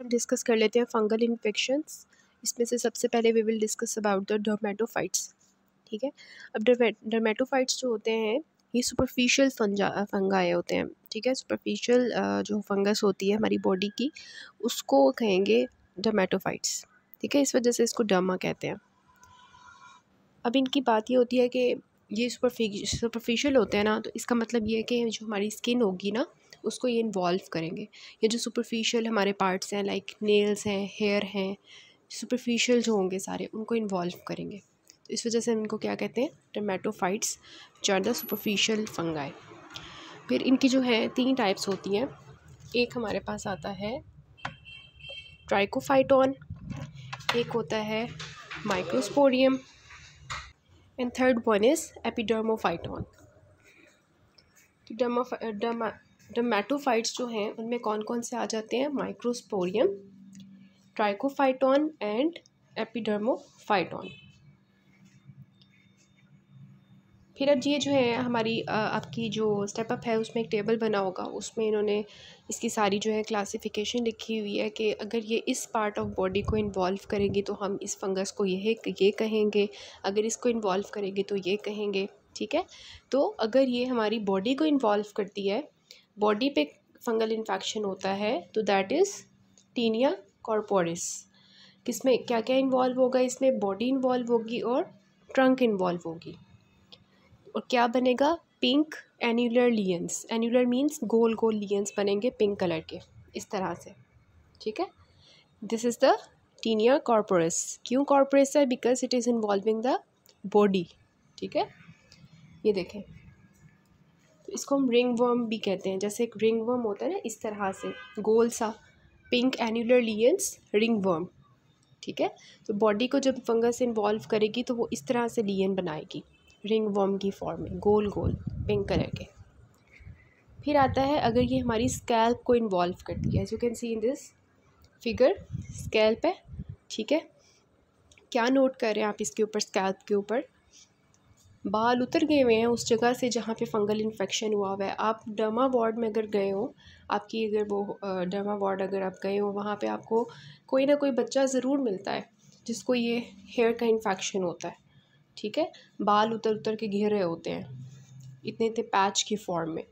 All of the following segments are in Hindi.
हम डिस्कस कर लेते हैं फंगल इन्फेक्शंस इसमें से सबसे पहले we will discuss about the dermatophytes ठीक है अब डोमेटोफाइट्स जो होते हैं ये सुपरफिशियल फंजा फंगाए होते हैं ठीक है सुपरफिशियल जो फंगस होती है हमारी बॉडी की उसको कहेंगे डर्मेटोफाइट्स ठीक है इस वजह से इसको डर्मा कहते हैं अब इनकी बात ये होती है कि ये सुपरफिशियल होते हैं ना तो इसका मतलब ये है कि जो हमारी स्किन होगी ना उसको ये इन्वॉल्व करेंगे ये जो सुपरफिशियल हमारे पार्ट्स हैं लाइक नेल्स हैं हेयर हैं सुपरफिशियल जो होंगे सारे उनको इन्वॉल्व करेंगे तो इस वजह से इनको क्या कहते हैं टमाटोफाइट्स जो आर द सुपरफिशियल फंगाए फिर इनकी जो है तीन टाइप्स होती हैं एक हमारे पास आता है ट्राइकोफाइटॉन एक होता है microsporum and third one is epidermophyton derma dermatophytes जो हैं उनमें कौन कौन से आ जाते हैं माइक्रोस्पोरियम ट्राइकोफाइटॉन एंड एपिडर्मोफाइटॉन फिर अब ये जो है हमारी आपकी जो स्टेप अप है उसमें एक टेबल बना होगा उसमें इन्होंने इसकी सारी जो है क्लासिफिकेशन लिखी हुई है कि अगर ये इस पार्ट ऑफ बॉडी को इन्वॉल्व करेंगी तो हम इस फंगस को यह ये कहेंगे अगर इसको इन्वॉल्व करेंगे तो ये कहेंगे ठीक है तो अगर ये हमारी बॉडी को इन्वॉल्व करती है बॉडी पे फंगल इन्फेक्शन होता है तो दैट इज़ टीनिया कॉर्पोरिस किसमें क्या क्या इन्वॉल्व होगा इसमें बॉडी इन्वॉल्व होगी और ट्रंक इन्वॉल्व होगी और क्या बनेगा pink annular lesions annular means गोल गोल लियंस बनेंगे पिंक कलर के इस तरह से ठीक है this is the tinea corporis क्यों कॉर्पोरस है because it is involving the body ठीक है ये देखें तो इसको हम रिंग वर्म भी कहते हैं जैसे एक रिंग वर्म होता है ना इस तरह से गोल सा pink annular lesions ringworm ठीक है तो बॉडी को जब फंगस इन्वॉल्व करेगी तो वो इस तरह से लियन बनाएगी रिंग वर्म की फॉर्म में गोल गोल पिंक कलर के फिर आता है अगर ये हमारी स्कैल्प को इन्वॉल्व करती है as you can see in this figure scalp है ठीक है क्या नोट कर रहे हैं आप इसके ऊपर स्कैल्प के ऊपर बाल उतर गए हुए हैं उस जगह से जहाँ पे फंगल इन्फेक्शन हुआ हुआ है आप डर्मा वार्ड में अगर गए हो आपकी अगर वो डर्मा वार्ड अगर आप गए हो वहाँ पे आपको कोई ना कोई बच्चा ज़रूर मिलता है जिसको ये हेयर का इन्फेक्शन होता है ठीक है बाल उतर उतर के घिर रहे होते हैं इतने इतने पैच की फॉर्म में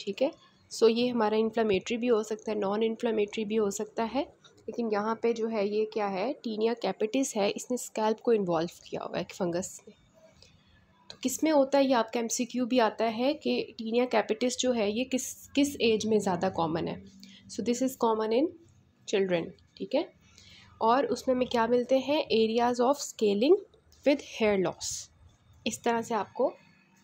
ठीक है सो ये हमारा इन्फ्लामेटरी भी हो सकता है नॉन इन्फ्लामेटरी भी हो सकता है लेकिन यहाँ पे जो है ये क्या है टीनिया कैपिटिस है इसने स्कैल्प को इन्वॉल्व किया हुआ है फंगस ने तो किस में होता है ये आपका एम भी आता है कि टीनिया कैपिटिस जो है ये किस किस एज में ज़्यादा कॉमन है so this is common in children ठीक है और उसमें हमें क्या मिलते हैं areas of scaling with hair loss इस तरह से आपको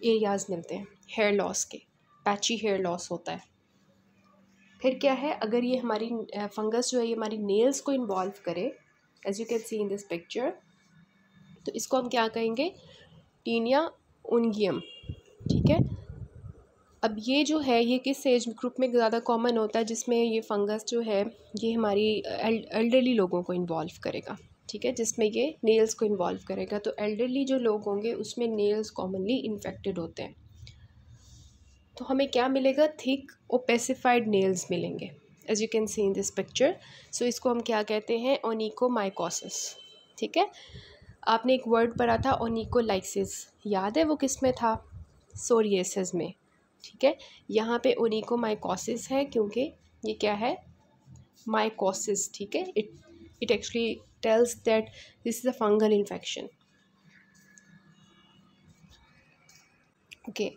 एरियाज़ मिलते हैं हेयर लॉस के पैची हेयर लॉस होता है फिर क्या है अगर ये हमारी फंगस जो है ये हमारी नेल्स को इन्वॉल्व करे as you can see in this picture तो इसको हम क्या कहेंगे टीनिया उनगियम ठीक है अब ये जो है ये किस एज ग्रुप में ज़्यादा कॉमन होता है जिसमें ये फंगस जो है ये हमारी एल्डरली लोगों को इन्वॉल्व करेगा ठीक है जिसमें ये नेल्स को इन्वॉल्व करेगा तो एल्डरली जो लोग होंगे उसमें नेल्स कॉमनली इन्फेक्टेड होते हैं तो हमें क्या मिलेगा थिक ओपेसिफाइड नेल्स मिलेंगे as you can see in this picture so इसको हम क्या कहते हैं ओनिको ठीक है आपने एक वर्ड पढ़ा था ओनिकोलाइसिस याद है वो किस में था सोरीसिस में ठीक है यहाँ पे ओनिकोमाइकोसिस है क्योंकि ये क्या है माइकोसिस ठीक है it it actually tells that this is a fungal infection okay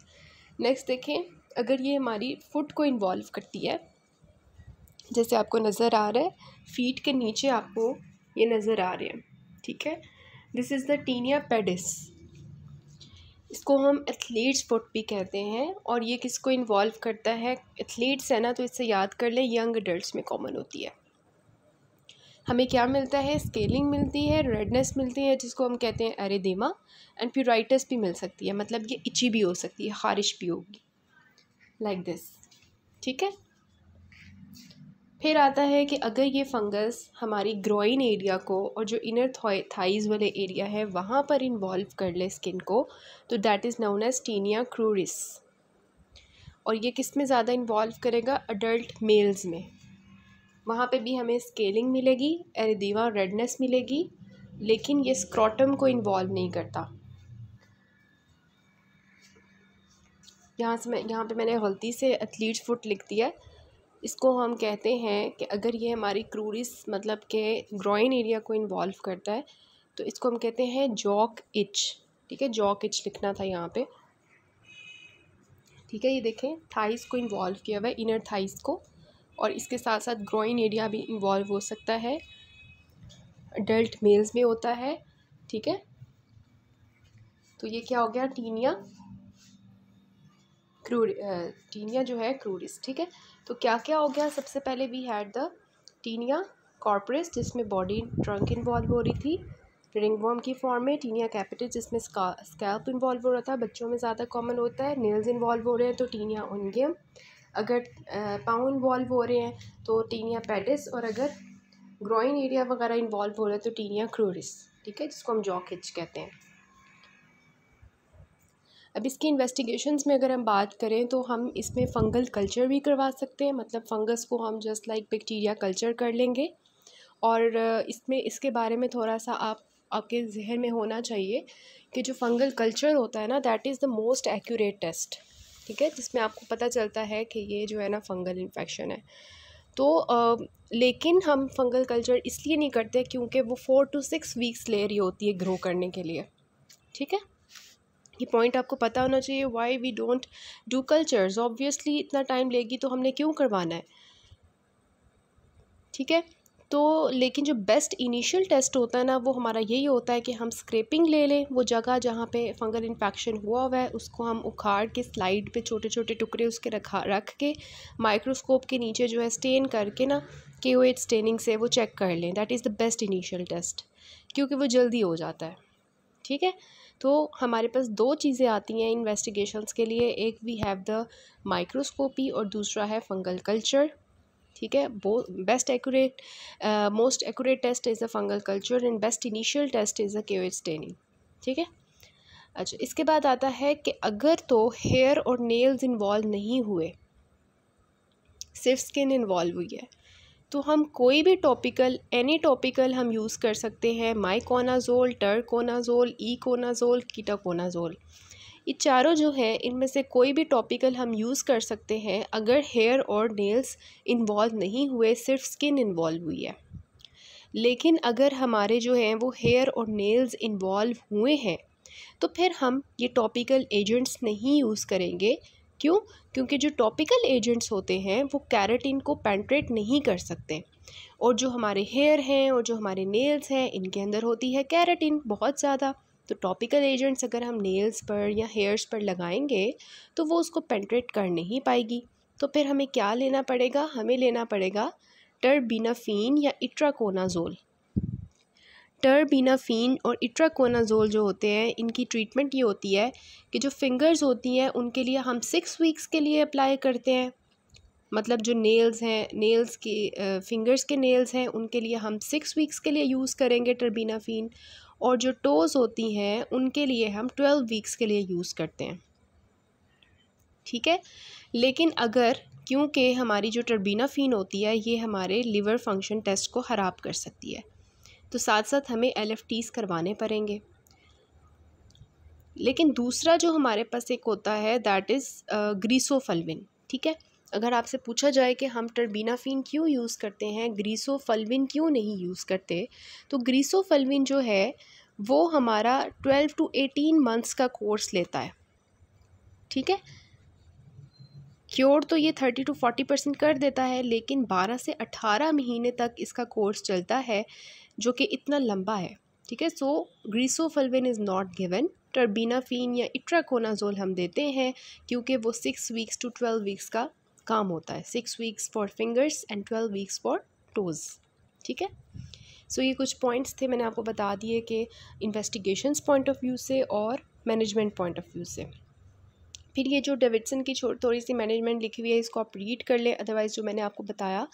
next देखें अगर ये हमारी फुट को इन्वॉल्व करती है जैसे आपको नज़र आ रहा है फीट के नीचे आपको ये नज़र आ रहे हैं ठीक है this is the tinea pedis इसको हम एथलीट्स फुट भी कहते हैं और ये किसको इन्वॉल्व करता है एथलीट्स है ना तो इससे याद कर लें यंग एडल्ट में कॉमन होती है हमें क्या मिलता है स्केलिंग मिलती है रेडनेस मिलती है जिसको हम कहते हैं एरेदेमा एंड प्यूराइटस भी मिल सकती है मतलब ये इची भी हो सकती है खारिश भी होगी लाइक like दिस ठीक है फिर आता है कि अगर ये फंगस हमारी ग्रोइन एरिया को और जो इनर थाइज वाले एरिया है वहाँ पर इन्वॉल्व कर ले स्किन को तो that is known as tinea cruris और ये किस में ज़्यादा इन्वॉल्व करेगा अडल्ट मेल्स में वहाँ पे भी हमें स्केलिंग मिलेगी एरिदीवा रेडनेस मिलेगी लेकिन ये स्क्रॉटम को इन्वॉल्व नहीं करता यहाँ से मैं यहाँ पर मैंने गलती से एथलीट फुट लिख दिया है इसको हम कहते हैं कि अगर ये हमारी क्रूरिस मतलब के ग्रोइन एरिया को इन्वॉल्व करता है तो इसको हम कहते हैं जॉक इच ठीक है जॉक इच लिखना था यहाँ पे ठीक है ये देखें थाइस को इन्वॉल्व किया हुआ है इनर थाइस को और इसके साथ साथ ग्रोइन एरिया भी इन्वॉल्व हो सकता है अडल्ट मेल्स में होता है ठीक है तो ये क्या हो गया टीनिया क्रूर टीनिया जो है क्रूरिस ठीक है तो क्या क्या हो गया सबसे पहले we had the tinea corporis जिसमें बॉडी ट्रंक इन्वॉल्व हो रही थी रिंग वॉर्म की फॉर्म में टीनिया कैपिटल जिसमें स्कैल्प इन्वॉल्व हो रहा था बच्चों में ज़्यादा कॉमन होता है नेल्स इन्वॉल्व हो रहे हैं तो टीनिया उनगेम अगर पाँव इन्वॉल्व हो रहे हैं तो टीनिया पेडिस और अगर ग्रोइन एरिया वगैरह इन्वॉल्व हो रहा है तो टीनिया क्रोरिस ठीक है जिसको हम जॉक हिच कहते हैं अब इसकी इन्वेस्टिगेशंस में अगर हम बात करें तो हम इसमें फंगल कल्चर भी करवा सकते हैं मतलब फंगस को हम जस्ट लाइक बैक्टीरिया कल्चर कर लेंगे और इसमें इसके बारे में थोड़ा सा आप आपके जहन में होना चाहिए कि जो फंगल कल्चर होता है ना that is the most accurate test ठीक है जिसमें आपको पता चलता है कि ये जो है ना फंगल इन्फेक्शन है तो आ, लेकिन हम फंगल कल्चर इसलिए नहीं करते क्योंकि वो फोर टू सिक्स वीक्स ले रही होती है ग्रो करने के लिए ठीक है ये पॉइंट आपको पता होना चाहिए why we don't do cultures obviously इतना टाइम लेगी तो हमने क्यों करवाना है ठीक है तो लेकिन जो बेस्ट इनिशियल टेस्ट होता है ना वो हमारा यही होता है कि हम स्क्रेपिंग ले लें वो जगह जहाँ पे फंगल इन्फेक्शन हुआ हुआ है उसको हम उखाड़ के स्लाइड पे छोटे छोटे टुकड़े उसके रखा रख के माइक्रोस्कोप के नीचे जो है स्टेन करके ना के ओ एच स्टेनिंग से वो चेक कर लें that is the best initial test क्योंकि वो जल्दी हो जाता है ठीक है तो हमारे पास दो चीज़ें आती हैं इन्वेस्टिगेशंस के लिए एक वी हैव द माइक्रोस्कोपी और दूसरा है फंगल कल्चर ठीक है बो best accurate most accurate test is a fungal culture and best initial test is a K staining ठीक है अच्छा इसके बाद आता है कि अगर तो हेयर और नेल्स इन्वॉल्व नहीं हुए सिर्फ स्किन इन्वॉल्व हुई है तो हम कोई भी टॉपिकल एनी टॉपिकल हम यूज़ कर सकते हैं माइकोनाजोल टर्कोनाजोल ईकोनाजोल कीटाकोनाजोल ये चारों जो है इनमें से कोई भी टॉपिकल हम यूज़ कर सकते हैं अगर हेयर और नेल्स इन्वॉल्व नहीं हुए सिर्फ स्किन इन्वॉल्व हुई है लेकिन अगर हमारे जो हैं वो हेयर और नेल्स इन्वॉल्व हुए हैं तो फिर हम ये टॉपिकल एजेंट्स नहीं यूज़ करेंगे क्यों क्योंकि जो टॉपिकल एजेंट्स होते हैं वो कैरेटिन को पेंट्रेट नहीं कर सकते और जो हमारे हेयर हैं और जो हमारे नेल्स हैं इनके अंदर होती है कैरेटिन बहुत ज़्यादा तो टॉपिकल एजेंट्स अगर हम नेल्स पर या हेयर्स पर लगाएंगे तो वो उसको पेंट्रेट कर नहीं पाएगी तो फिर हमें क्या लेना पड़ेगा हमें लेना पड़ेगा टर्बिनाफीन या इट्राकोनाजोल टर्बिनाफ़ीन और इट्राकोनाज़ोल जो होते हैं इनकी ट्रीटमेंट ये होती है कि जो फिंगर्स होती हैं उनके लिए हम सिक्स वीक्स के लिए अप्लाई करते हैं मतलब जो नेल्स हैं नेल्स की फिंगर्स के नेल्स हैं उनके लिए हम सिक्स वीक्स के लिए यूज़ करेंगे टर्बिनाफ़ीन और जो टोज़ होती हैं उनके लिए हम ट्वेल्व वीक्स के लिए यूज़ करते हैं ठीक है लेकिन अगर क्योंकि हमारी जो टर्बिनाफ़ीन होती है ये हमारे लिवर फंक्शन टेस्ट को ख़राब कर सकती है तो साथ साथ हमें एल करवाने पड़ेंगे लेकिन दूसरा जो हमारे पास एक होता है दैट इज़ ग्रीसोफलविन ठीक है अगर आपसे पूछा जाए कि हम टर्बीनाफिन क्यों यूज़ करते हैं ग्रीसोफलविन क्यों नहीं यूज़ करते तो ग्रीसोफलविन जो है वो हमारा ट्वेल्व टू एटीन मंथ्स का कोर्स लेता है ठीक है क्योर तो ये थर्टी टू फोर्टी परसेंट कर देता है लेकिन बारह से अट्ठारह महीने तक इसका कोर्स चलता है जो कि इतना लंबा है ठीक है so griseofulvin is not given terbinafine या इट्राकोनाजोल हम देते हैं क्योंकि वो six weeks to twelve weeks का काम होता है six weeks for fingers and twelve weeks for toes ठीक है सो ये कुछ पॉइंट्स थे मैंने आपको बता दिए कि इन्वेस्टिगेशंस पॉइंट ऑफ व्यू से और मैनेजमेंट पॉइंट ऑफ व्यू से फिर ये जो डेविडसन की थोड़ी सी मैनेजमेंट लिखी हुई है इसको आप रीड कर लें अदरवाइज़ जो मैंने आपको बताया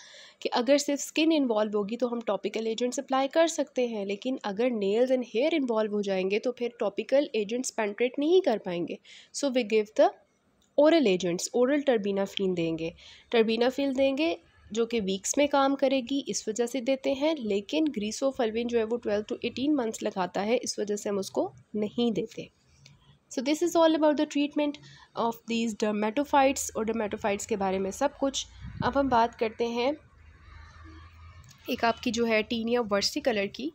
कि अगर सिर्फ स्किन इन्वॉल्व होगी तो हम टॉपिकल एजेंट्स अप्लाई कर सकते हैं लेकिन अगर नेल्स एंड हेयर इन्वॉल्व हो जाएंगे तो फिर टॉपिकल एजेंट्स पेंट्रेट नहीं कर पाएंगे so we give the oral agents oral terbinafine देंगे टर्बीनाफ्रीन देंगे जो कि वीक्स में काम करेगी इस वजह से देते हैं लेकिन ग्रीसोफलविन जो है वो ट्वेल्व टू एटीन मंथ्स लगाता है इस वजह से हम उसको नहीं देते so this is all about the treatment of these dermatophytes और डर्मेटोफाइट्स के बारे में सब कुछ अब हम बात करते हैं एक आपकी जो है टीनिया वर्सी कलर की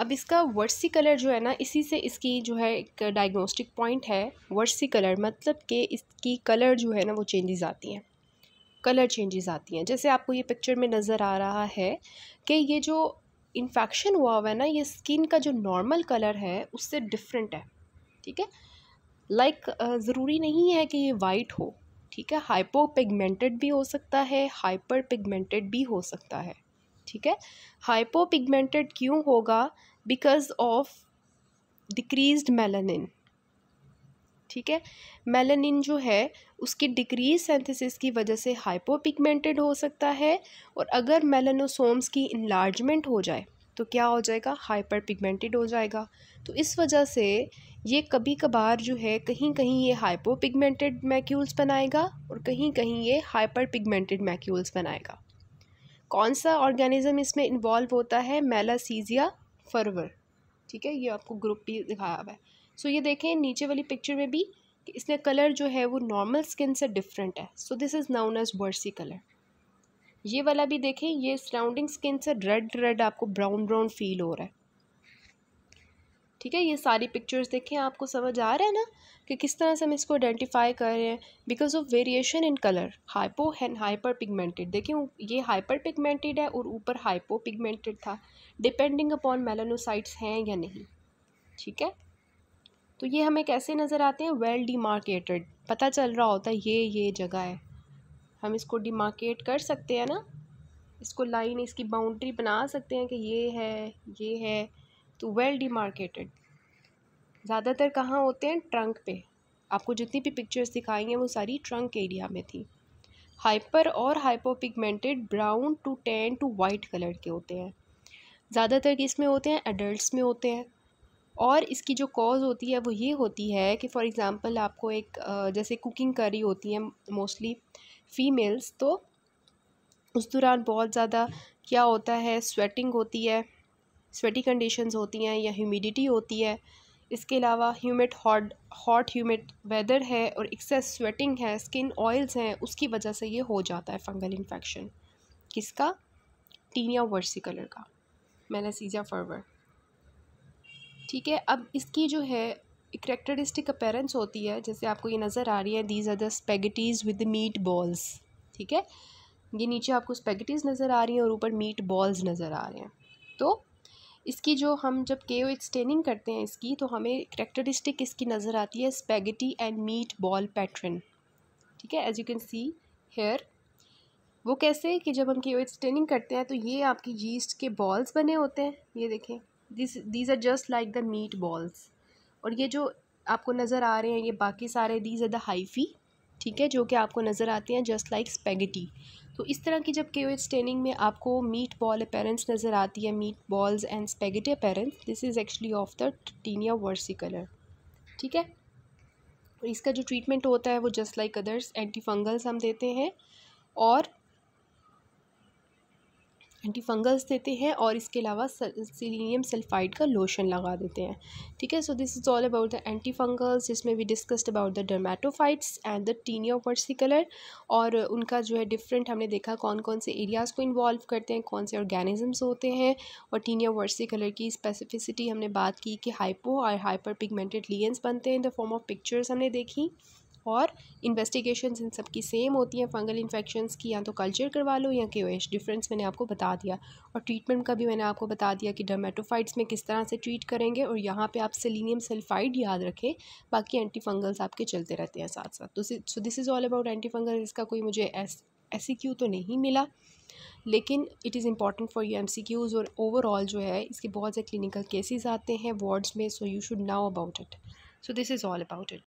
अब इसका वर्सी कलर जो है ना इसी से इसकी जो है एक डायग्नोस्टिक पॉइंट है वर्सी कलर मतलब कि इसकी कलर जो है ना वो चेंजेस आती हैं कलर चेंजेस आती हैं जैसे आपको ये पिक्चर में नज़र आ रहा है कि ये जो इन्फेक्शन हुआ हुआ है ना ये स्किन का जो नॉर्मल कलर है उससे डिफरेंट है ठीक है लाइक ज़रूरी नहीं है कि ये वाइट हो ठीक है हाइपो पिगमेंटेड भी हो सकता है हाइपर पिगमेंटेड भी हो सकता है ठीक है हाइपो पिगमेंटेड क्यों होगा बिकॉज ऑफ डिक्रीज मेलानिन ठीक है मेलानिन जो है उसकी डिक्रीज सेंथिसिस की वजह से हाइपो पिगमेंटेड हो सकता है और अगर मेलानोसोम्स की इन्लार्जमेंट हो जाए तो क्या हो जाएगा हाइपर पिगमेंटेड हो जाएगा तो इस वजह से ये कभी कभार जो है कहीं कहीं ये हाइपो पिगमेंटेड मैक्यूल्स बनाएगा और कहीं कहीं ये हाइपर पिगमेंटेड मैक्यूल्स बनाएगा कौन सा ऑर्गेनिज़म इसमें इन्वॉल्व होता है मेलासीजिया फर्वर ठीक है ये आपको ग्रुप भी दिखाया हुआ है सो ये देखें नीचे वाली पिक्चर में भी कि इसमें कलर जो है वो नॉर्मल स्किन से डिफरेंट है so this is known as versicolor ये वाला भी देखें ये सराउंडिंग स्किन से रेड रेड आपको ब्राउन ब्राउन फील हो रहा है ठीक है ये सारी पिक्चर्स देखें आपको समझ आ रहा है ना कि किस तरह से हम इसको आइडेंटिफाई कर रहे हैं because of variation in colour hypo and hyperpigmented देखिए ये हाइपर पिगमेंटेड है और ऊपर हाइपो पिगमेंटेड था डिपेंडिंग अपॉन मेलानोसाइट्स हैं या नहीं ठीक है तो ये हमें कैसे नज़र आते हैं वेल डिमार्केटेड पता चल रहा होता है ये ये जगह है हम इसको डिमार्केट कर सकते हैं ना इसको लाइन इसकी बाउंड्री बना सकते हैं कि ये है ये है तो वेल डिमार्केटेड ज़्यादातर कहाँ होते हैं ट्रंक पे आपको जितनी भी पिक्चर्स दिखाई हैं वो सारी ट्रंक एरिया में थी हाइपर और hypopigmented brown to tan to white colour के होते हैं ज़्यादातर इसमें होते हैं एडल्ट्स में होते हैं और इसकी जो कॉज होती है वो ये होती है कि फॉर एग्ज़ाम्पल आपको एक जैसे कुकिंग कर रही होती है मोस्टली फीमेल्स तो उस दौरान बहुत ज़्यादा क्या होता है स्वेटिंग होती है स्वेटी कंडीशंस होती हैं या ह्यूमिडिटी होती है इसके अलावा humid hot hot humid weather है और एक्सेस स्वेटिंग है स्किन ऑयल्स हैं उसकी वजह से ये हो जाता है फंगल इन्फेक्शन किसका टीनिया वर्सी कलर का मैनासीजा फर्वर ठीक है अब इसकी जो है करेक्टरिस्टिक अपेरेंस होती है जैसे आपको ये नज़र आ रही है these are the spaghetti with meatballs ठीक है ये नीचे आपको स्पेगटीज़ नज़र आ रही हैं और ऊपर मीट बॉल्स नज़र आ रहे हैं तो इसकी जो हम जब के ओ एक्सटेनिंग करते हैं इसकी तो हमें करेक्टरिस्टिक इसकी नज़र आती है spaghetti and meatball pattern ठीक है as you can see here वो कैसे कि जब हम के ओ एक्सटेनिंग करते हैं तो ये आपकी जीस्ट के बॉल्स बने होते हैं ये देखें this these are just like the meatballs और ये जो आपको नज़र आ रहे हैं ये बाकी सारे दीज आर द हाइफी ठीक है जो कि आपको नज़र आते हैं जस्ट लाइक स्पेगेटी तो इस तरह की जब के ओ स्टेनिंग में आपको मीट बॉल अपेरेंट्स नज़र आती है meatballs and spaghetti appearance this is actually of the tinea versicolor ठीक है इसका जो ट्रीटमेंट होता है वो just like others antifungals हम देते हैं और एंटीफंगल्स देते हैं और इसके अलावा सिलीनियम सल्फाइड का लोशन लगा देते हैं ठीक है so this is all about the antifungals जिसमें we discussed about the dermatophytes and the tinea versicolor और उनका जो है डिफरेंट हमने देखा कौन कौन से एरियाज़ को इन्वॉल्व करते हैं कौन से ऑर्गेनिजम्स होते हैं और टीनिया वर्सिकलर की स्पेसिफिसिटी हमने बात की कि हाइपो और हाइपर पिगमेंटेड लियंस बनते हैं in the form of pictures हमने देखी और इन्वेस्टिगेशन इन सब की सेम होती हैं फंगल इन्फेक्शंस की या तो कल्चर करवा लो या के डिफरेंस मैंने आपको बता दिया और ट्रीटमेंट का भी मैंने आपको बता दिया कि डर्मेटोफाइट्स में किस तरह से ट्रीट करेंगे और यहाँ पर आप सेलिनियम सल्फाइड याद रखें बाकी एंटी फंगल्स आपके चलते रहते हैं साथ साथ तो so this is all about antifungal इसका कोई मुझे एस एस e तो नहीं मिला लेकिन it is important for you M C Qs और ओवरऑल जो है इसके बहुत से क्लिनिकल केसेज़ आते हैं वार्ड्स में so you should know about it so this is all about it